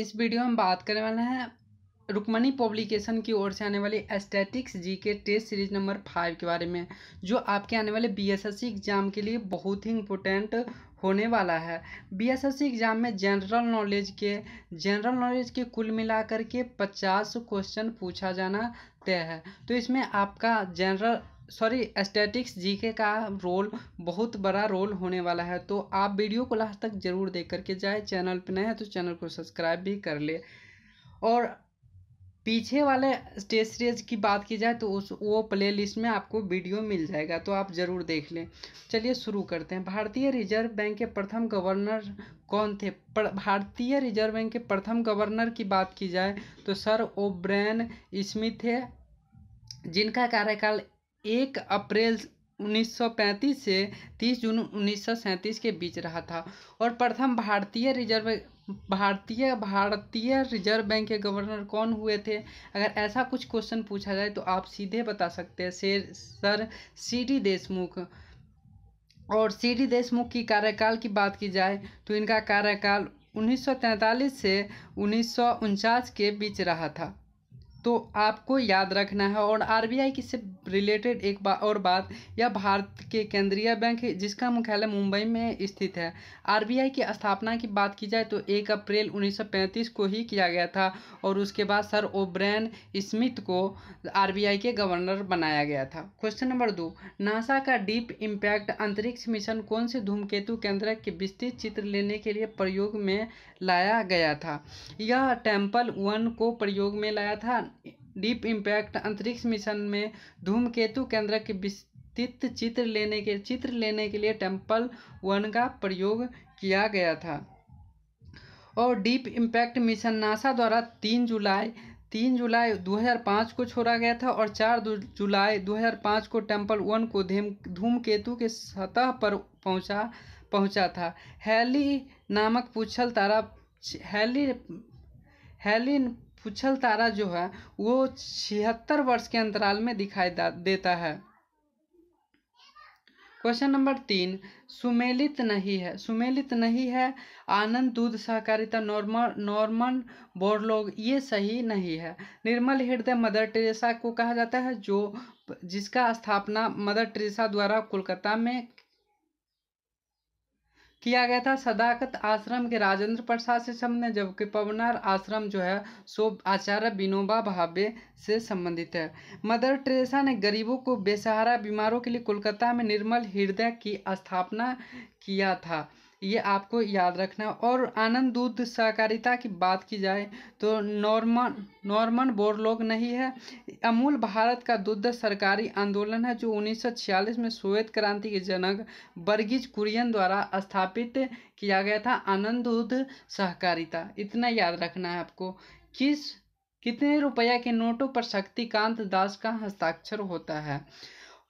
इस वीडियो में बात करने वाले हैं रुकमणी पब्लिकेशन की ओर से आने वाली एस्टेटिक्स जी के टेस्ट सीरीज नंबर फाइव के बारे में जो आपके आने वाले बीएसएससी एग्जाम के लिए बहुत ही इम्पोर्टेंट होने वाला है बीएसएससी एग्ज़ाम में जनरल नॉलेज के जनरल नॉलेज के कुल मिलाकर के पचास क्वेश्चन पूछा जाना तय है तो इसमें आपका जनरल सॉरी एस्थेटिक्स जीके का रोल बहुत बड़ा रोल होने वाला है तो आप वीडियो को लास्ट तक ज़रूर देख करके जाए चैनल पर नए हैं तो चैनल को सब्सक्राइब भी कर ले और पीछे वाले स्टेज सीरीज की बात की जाए तो उस वो प्लेलिस्ट में आपको वीडियो मिल जाएगा तो आप ज़रूर देख लें चलिए शुरू करते हैं भारतीय रिजर्व बैंक के प्रथम गवर्नर कौन थे भारतीय रिजर्व बैंक के प्रथम गवर्नर की बात की जाए तो सर ओब्रैन स्मिथ थे जिनका कार्यकाल एक अप्रैल 1935 से 30 जून 1937 के बीच रहा था और प्रथम भारतीय रिजर्व भारतीय भारतीय रिजर्व बैंक के गवर्नर कौन हुए थे अगर ऐसा कुछ क्वेश्चन पूछा जाए तो आप सीधे बता सकते हैं शेर सर सी डी देशमुख और सी डी देशमुख की कार्यकाल की बात की जाए तो इनका कार्यकाल 1943 से उन्नीस के बीच रहा था तो आपको याद रखना है और आरबीआई की से रिलेटेड एक बा और बात यह भारत के केंद्रीय बैंक है जिसका मुख्यालय मुंबई में स्थित है आरबीआई की स्थापना की बात की जाए तो 1 अप्रैल 1935 को ही किया गया था और उसके बाद सर ओब्रैन स्मिथ को आरबीआई के गवर्नर बनाया गया था क्वेश्चन नंबर दो नासा का डीप इम्पैक्ट अंतरिक्ष मिशन कौन से धूमकेतु केंद्र के विस्तृत चित्र लेने के लिए प्रयोग में लाया गया था यह टेम्पल वन को प्रयोग में लाया था डीप इंपैक्ट अंतरिक्ष मिशन में धूमकेतु केंद्र के विस्तृत चित्र लेने के चित्र लेने के लिए टेम्पल वन का प्रयोग किया गया था और डीप इंपैक्ट मिशन नासा द्वारा तीन जुलाई तीन जुलाई 2005 को छोड़ा गया था और चार जुलाई 2005 को टेम्पल वन को धूमकेतु के सतह पर पहुंचा पहुंचा था हैली नामक पुछल तारा हैली हैली फुछल तारा जो है वो छिहत्तर वर्ष के अंतराल में दिखाई देता है क्वेश्चन नंबर तीन सुमेलित नहीं है सुमेलित नहीं है आनंद दूध सहकारिता नॉर्मल नॉर्मन बोरलोग ये सही नहीं है निर्मल हृदय मदर टेरेसा को कहा जाता है जो जिसका स्थापना मदर टेरेसा द्वारा कोलकाता में किया गया था सदाकत आश्रम के राजेंद्र प्रसाद से संबंधित जबकि पवनार आश्रम जो है सो आचार्य विनोबा भावे से संबंधित है मदर टेरेसा ने गरीबों को बेसहारा बीमारों के लिए कोलकाता में निर्मल हृदय की स्थापना किया था ये आपको याद रखना और आनंद दूध सहकारिता की बात की जाए तो नॉर्मन नॉर्मन बोरलोग नहीं है अमूल भारत का दुग्ध सरकारी आंदोलन है जो 1946 में श्वेत क्रांति के जनक बर्गीज कुरियन द्वारा स्थापित किया गया था आनंद दूध सहकारिता इतना याद रखना है आपको किस कितने रुपया के नोटों पर शक्तिकांत दास का हस्ताक्षर होता है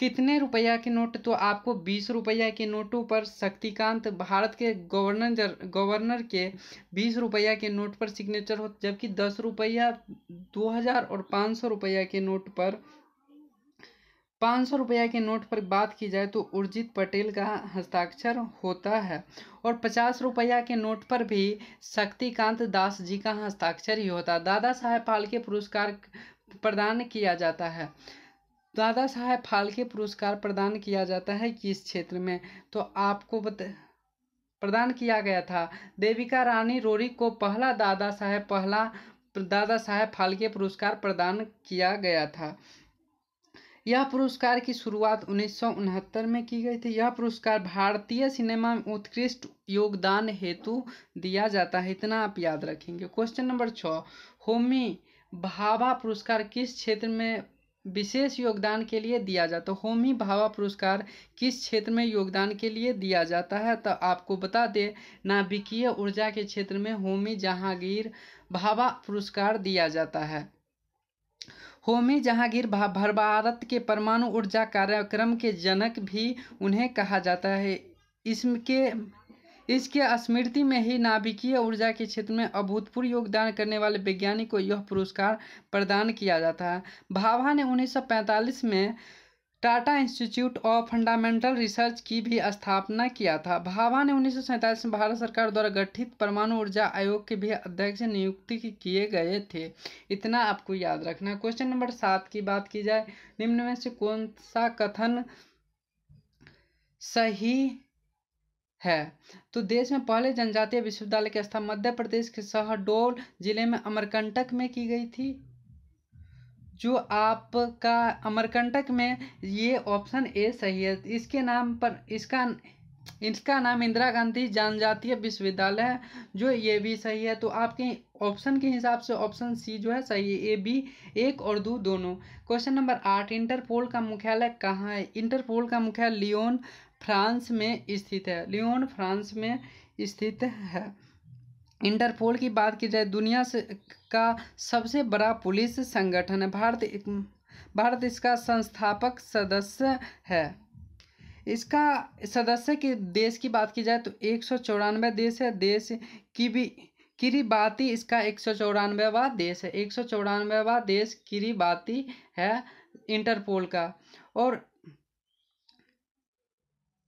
कितने रुपया के नोट तो आपको बीस रुपया के नोटों पर शक्तिकांत भारत के गवर्नर गवर्नर के बीस रुपया के नोट पर सिग्नेचर हो जबकि दस रुपया दो हज़ार और पाँच सौ रुपया के नोट पर पाँच सौ रुपया के नोट पर बात की जाए तो उर्जित पटेल का हस्ताक्षर होता है और पचास रुपया के नोट पर भी शक्तिकांत दास जी का हस्ताक्षर ही होता दादा साहेब फाल्के पुरस्कार प्रदान किया जाता है दादा साहेब फाल्के पुरस्कार प्रदान किया जाता है किस क्षेत्र में तो आपको बत... प्रदान किया गया था देविका रानी रोरी को पहला दादा साहेब पहला दादा साहेब फाल्के पुरस्कार प्रदान किया गया था यह पुरस्कार की शुरुआत उन्नीस में की गई थी यह पुरस्कार भारतीय सिनेमा में उत्कृष्ट योगदान हेतु दिया जाता है इतना आप याद रखेंगे क्वेश्चन नंबर छ होमी भाभा पुरस्कार किस क्षेत्र में विशेष योगदान के लिए दिया जाता है होमी भावा पुरस्कार किस क्षेत्र में योगदान के लिए दिया जाता है तो आपको बता दें नाभिकीय ऊर्जा के क्षेत्र में होमी जहांगीर भावा पुरस्कार दिया जाता है होमी जहांगीर भर भारत के परमाणु ऊर्जा कार्यक्रम के जनक भी उन्हें कहा जाता है इसके इसके स्मृति में ही नाभिकीय ऊर्जा के क्षेत्र में अभूतपूर्व योगदान करने वाले वैज्ञानिक को यह पुरस्कार प्रदान किया जाता है भाभा ने 1945 में Tata institute of fundamental research की भी स्थापना किया था भाभा ने उन्नीस में भारत सरकार द्वारा गठित परमाणु ऊर्जा आयोग के भी अध्यक्ष नियुक्ति किए गए थे इतना आपको याद रखना क्वेश्चन नंबर सात की बात की जाए निम्न में से कौन सा कथन सही है तो देश में पहले जनजातीय विश्वविद्यालय की स्थापना मध्य प्रदेश के शहडोल जिले में अमरकंटक में की गई थी जो आपका अमरकंटक में ये ऑप्शन ए सही है इसके नाम पर इसका इसका नाम इंदिरा गांधी जनजातीय विश्वविद्यालय है जो ये भी सही है तो आपके ऑप्शन के हिसाब से ऑप्शन सी जो है सही है ए बी एक और दो दोनों क्वेश्चन नंबर आठ इंटरपोल का मुख्यालय कहाँ है इंटरपोल का मुख्यालय लियोन फ्रांस में स्थित है लियोन फ्रांस में स्थित है इंटरपोल की बात की जाए दुनिया से का सबसे बड़ा पुलिस संगठन है भारत भारत इसका संस्थापक सदस्य है इसका सदस्य के देश की बात की जाए तो एक सौ चौरानवे देश है देश की भी किरीबाती इसका एक सौ चौरानवेवा देश है एक सौ चौरानवेवा देश किरीबाती है इंटरपोल का और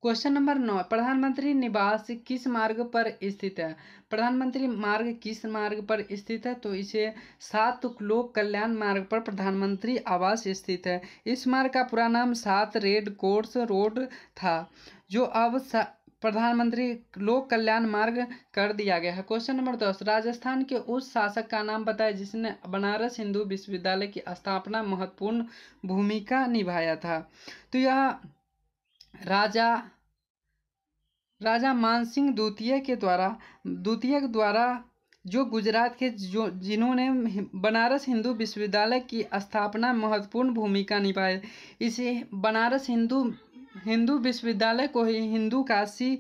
क्वेश्चन नंबर नौ प्रधानमंत्री निवास किस मार्ग पर स्थित है प्रधानमंत्री मार्ग किस मार्ग पर स्थित है तो इसे सात लोक कल्याण मार्ग पर प्रधानमंत्री आवास स्थित है इस मार्ग का पूरा नाम सात रेड कोर्स रोड था जो अब प्रधानमंत्री लोक कल्याण मार्ग कर दिया गया है क्वेश्चन नंबर दस राजस्थान के उस शासक का नाम बताएं जिसने बनारस हिंदू विश्वविद्यालय की स्थापना महत्वपूर्ण भूमिका निभाया था तो यह राजा राजा मानसिंह द्वितीय के द्वारा द्वितीय के द्वारा जो गुजरात के जो जिन्होंने बनारस हिंदू विश्वविद्यालय की स्थापना महत्वपूर्ण भूमिका निभाए इसे बनारस हिंदू हिंदू विश्वविद्यालय को ही हिंदू काशी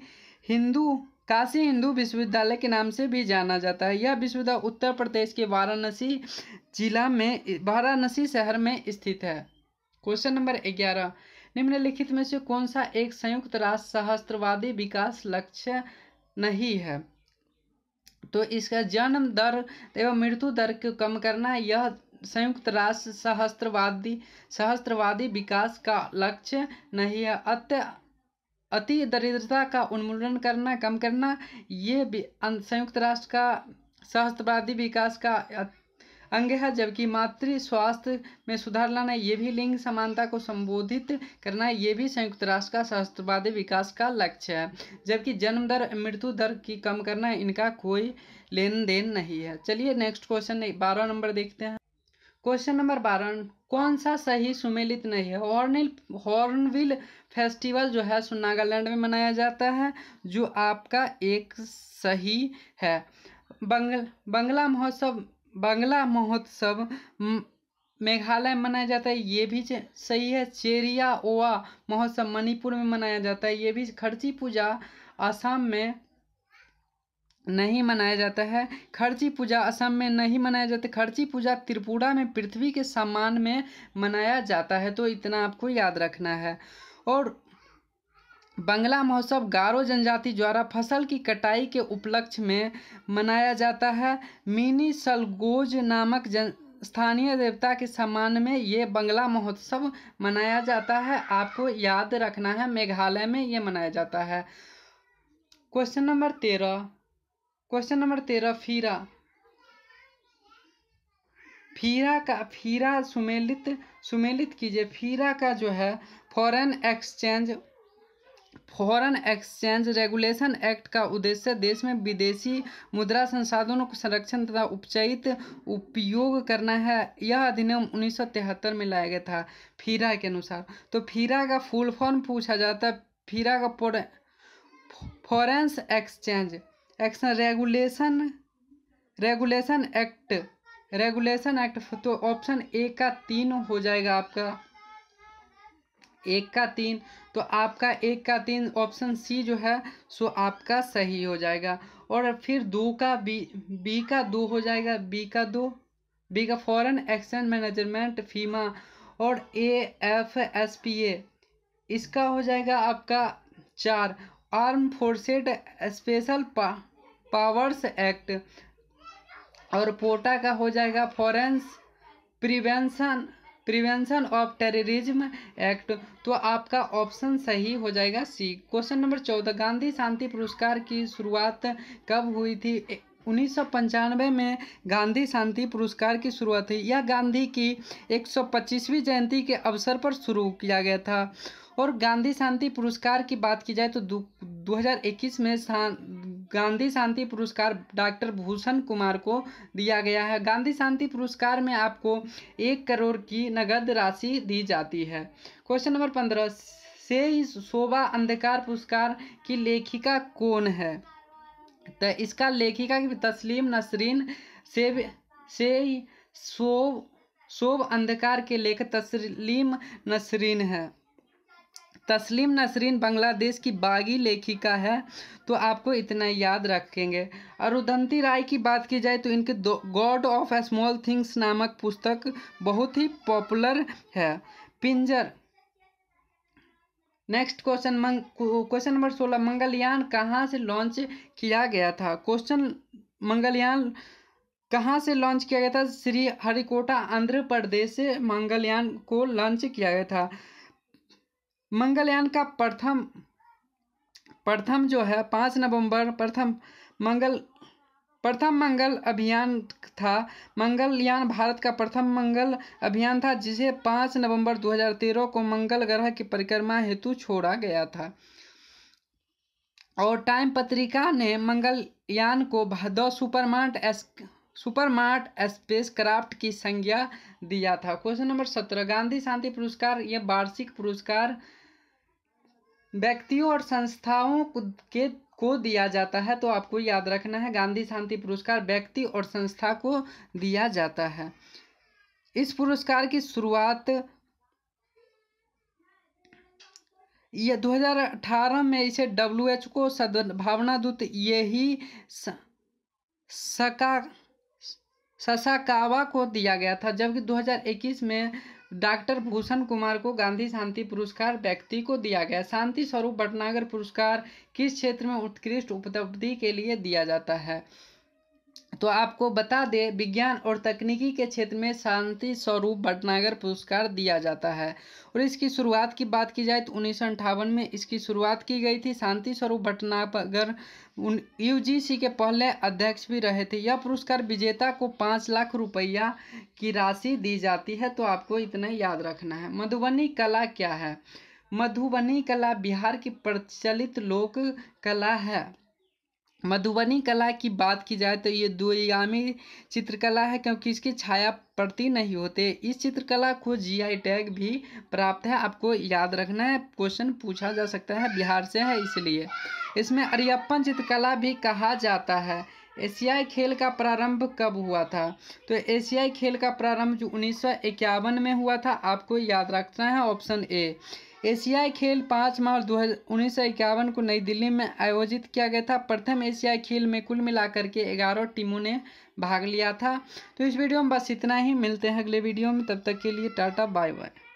हिंदू काशी हिंदू विश्वविद्यालय के नाम से भी जाना जाता है यह विश्वविद्यालय उत्तर प्रदेश के वाराणसी जिला में वाराणसी शहर में स्थित है क्वेश्चन नंबर ग्यारह निम्नलिखित में से कौन सा एक संयुक्त राष्ट्र सहस्त्रवादी विकास लक्ष्य नहीं है तो इसका जन्म दर एवं मृत्यु दर को कम करना यह संयुक्त राष्ट्र सहस्त्रवादी सहस्त्रवादी विकास का लक्ष्य नहीं है अत्य अति दरिद्रता का उन्मूलन करना कम करना ये अं, संयुक्त राष्ट्र का सहस्त्रवादी विकास का अंग है जबकि मातृ स्वास्थ्य में सुधार लाना ये भी लिंग समानता को संबोधित करना ये भी संयुक्त राष्ट्र का शास्त्रवादी विकास का लक्ष्य है जबकि जन्म दर मृत्यु दर की कम करना इनका कोई लेन देन नहीं है चलिए नेक्स्ट क्वेश्चन बारह नंबर देखते हैं क्वेश्चन नंबर बारह कौन सा सही सुमेलित नहीं है हॉर्निल हॉर्नविल फेस्टिवल जो है सो नागालैंड में मनाया जाता है जो आपका एक सही है बंग बंगला महोत्सव बंगला महोत्सव मेघालय में मनाया जाता है ये भी सही है चेरिया ओआ महोत्सव मणिपुर में मनाया जाता है ये भी खर्ची पूजा असम में नहीं मनाया जाता है खर्ची पूजा असम में नहीं मनाया जाता खर्ची पूजा त्रिपुरा में पृथ्वी के सम्मान में मनाया जाता है तो इतना आपको याद रखना है और बंगला महोत्सव गारो जनजाति द्वारा फसल की कटाई के उपलक्ष्य में मनाया जाता है मिनी सलगोज नामक जन स्थानीय देवता के सम्मान में ये बंगला महोत्सव मनाया जाता है आपको याद रखना है मेघालय में ये मनाया जाता है क्वेश्चन नंबर तेरह क्वेश्चन नंबर तेरह फीरा फीरा का फीरा सुमेलित सुमेलित कीजिए फीरा का जो है foreign exchange foreign exchange regulation act का उद्देश्य देश में विदेशी मुद्रा संसाधनों को संरक्षण तथा उपचयित उपयोग करना है यह अधिनियम उन्नीस में लाया गया था फीरा के अनुसार तो फीरा का फुल फॉर्म पूछा जाता है फीरा का foreign exchange ex regulation regulation act regulation act तो ऑप्शन ए का तीन हो जाएगा आपका एक का तीन तो आपका एक का तीन ऑप्शन सी जो है सो आपका सही हो जाएगा और फिर दो का बी बी का दो हो जाएगा बी का दो बी का फॉरेन एक्सचेंज मैनेजमेंट फीमा और A F S P A इसका हो जाएगा आपका चार arm forced special pa, powers act और पोटा का हो जाएगा foreign prevention prevention of terrorism act तो आपका ऑप्शन सही हो जाएगा सी क्वेश्चन नंबर चौदह गांधी शांति पुरस्कार की शुरुआत कब हुई थी उन्नीस में गांधी शांति पुरस्कार की शुरुआत हुई यह गांधी की 125वीं जयंती के अवसर पर शुरू किया गया था और गांधी शांति पुरस्कार की बात की जाए तो 2021 में गांधी शांति पुरस्कार डॉक्टर भूषण कुमार को दिया गया है गांधी शांति पुरस्कार में आपको एक करोड़ की नगद राशि दी जाती है क्वेश्चन नंबर पंद्रह से ही शोभा अंधकार पुरस्कार की लेखिका कौन है तो इसका लेखिका की तस्लीम नसरीन से से शोभ शोभ अंधकार के लेखक तस्लीम नसरीन है तस्लीम नसरीन बांग्लादेश की बागी लेखिका है तो आपको इतना याद रखेंगे और उदंती राय की बात की जाए तो इनके दो गॉड ऑफ स्मॉल थिंग्स नामक पुस्तक बहुत ही पॉपुलर है Pinjar next question question number सोलह मंगलयान कहाँ से लॉन्च किया गया था क्वेश्चन मंगलयान कहाँ से लॉन्च किया गया था श्री हरिकोटा आंध्र प्रदेश से मंगलयान को लॉन्च किया गया था मंगलयान का प्रथम प्रथम जो है पाँच नवंबर प्रथम मंगल प्रथम मंगल अभियान था मंगलयान भारत का प्रथम मंगल अभियान था जिसे पाँच नवंबर 2013 को मंगल ग्रह की परिक्रमा हेतु छोड़ा गया था और टाइम पत्रिका ने मंगलयान को the supersmart S supersmart spacecraft की संज्ञा दिया था क्वेश्चन नंबर सत्रह गांधी शांति पुरस्कार यह वार्षिक पुरस्कार व्यक्तियों और संस्थाओं के को दिया जाता है तो आपको याद रखना है गांधी शांति पुरस्कार व्यक्ति और संस्था को दिया जाता है इस पुरस्कार की शुरुआत ये 2018 में इसे डब्ल्यू एच को सद्भावना दूत यही सका ससाकावा को दिया गया था जबकि 2021 में डॉक्टर भूषण कुमार को गांधी शांति पुरस्कार व्यक्ति को दिया गया शांति स्वरूप भटनागर पुरस्कार किस क्षेत्र में उत्कृष्ट उपलब्धि के लिए दिया जाता है तो आपको बता दें विज्ञान और तकनीकी के क्षेत्र में शांति स्वरूप भटनागर पुरस्कार दिया जाता है और इसकी शुरुआत की बात की जाए तो उन्नीस में इसकी शुरुआत की गई थी शांति स्वरूप भटनागर यूजीसी के पहले अध्यक्ष भी रहे थे यह पुरस्कार विजेता को पाँच लाख रुपया की राशि दी जाती है तो आपको इतना याद रखना है मधुबनी कला क्या है मधुबनी कला बिहार की प्रचलित लोक कला है मधुबनी कला की बात की जाए तो ये दूरगामी चित्रकला है क्योंकि इसकी छाया प्रति नहीं होते इस चित्रकला को जीआई टैग भी प्राप्त है आपको याद रखना है क्वेश्चन पूछा जा सकता है बिहार से है इसलिए इसमें अरियप्पन चित्रकला भी कहा जाता है एशियाई खेल का प्रारंभ कब हुआ था तो एशियाई खेल का प्रारंभ जो उन्नीस में हुआ था आपको याद रखना है ऑप्शन ए एशियाई खेल पाँच मार्च दो उन्नीस सौ इक्यावन को नई दिल्ली में आयोजित किया गया था प्रथम एशियाई खेल में कुल मिलाकर के ग्यारह टीमों ने भाग लिया था तो इस वीडियो में बस इतना ही मिलते हैं अगले वीडियो में तब तक के लिए टाटा बाय बाय